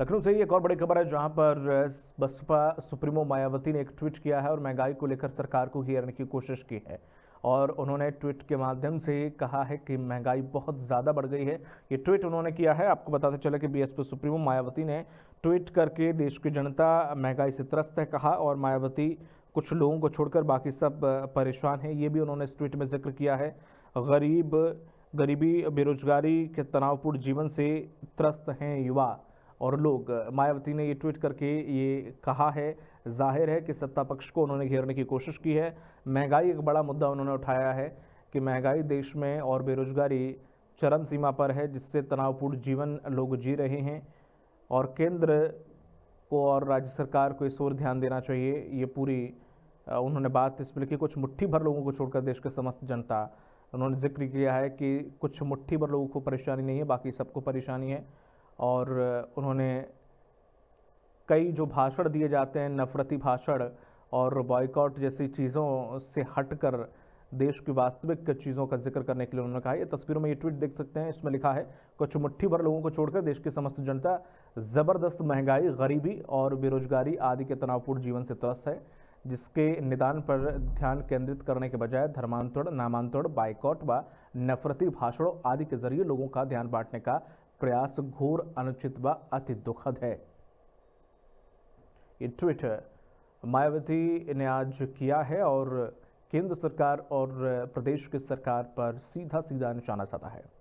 लखनऊ से ही एक और बड़ी खबर है जहां पर बसपा सुप्रीमो मायावती ने एक ट्वीट किया है और महंगाई को लेकर सरकार को घेरने की कोशिश की है और उन्होंने ट्वीट के माध्यम से कहा है कि महंगाई बहुत ज़्यादा बढ़ गई है ये ट्वीट उन्होंने किया है आपको बताते चले कि बीएसपी सुप्रीमो मायावती ने ट्वीट करके देश की जनता महंगाई से त्रस्त है कहा और मायावती कुछ लोगों को छोड़कर बाकी सब परेशान हैं ये भी उन्होंने इस ट्वीट में जिक्र किया है गरीब गरीबी बेरोजगारी के तनावपूर्ण जीवन से त्रस्त हैं युवा और लोग मायावती ने ये ट्वीट करके ये कहा है जाहिर है कि सत्ता पक्ष को उन्होंने घेरने की कोशिश की है महंगाई एक बड़ा मुद्दा उन्होंने उठाया है कि महंगाई देश में और बेरोजगारी चरम सीमा पर है जिससे तनावपूर्ण जीवन लोग जी रहे हैं और केंद्र को और राज्य सरकार को इस ओर ध्यान देना चाहिए ये पूरी उन्होंने बात इस पर कुछ मुट्ठी भर लोगों को छोड़कर देश के समस्त जनता उन्होंने जिक्र किया है कि कुछ मुट्ठी भर लोगों को परेशानी नहीं है बाकी सबको परेशानी है और उन्होंने कई जो भाषण दिए जाते हैं नफरती भाषण और बॉयकॉट जैसी चीज़ों से हटकर देश की वास्तविक चीज़ों का जिक्र करने के लिए उन्होंने कहा ये तस्वीरों में ये ट्वीट देख सकते हैं इसमें लिखा है कुछ मुट्ठी भर लोगों को छोड़कर देश की समस्त जनता ज़बरदस्त महंगाई गरीबी और बेरोजगारी आदि के तनावपूर्ण जीवन से त्रस्त है जिसके निदान पर ध्यान केंद्रित करने के बजाय धर्मांतरण नामांतरण बाइकॉट व नफरती भाषणों आदि के जरिए लोगों का ध्यान बांटने का प्रयास घोर अनुचित व अति दुखद है ये ट्वीट मायावती ने आज किया है और केंद्र सरकार और प्रदेश की सरकार पर सीधा सीधा निशाना साधा है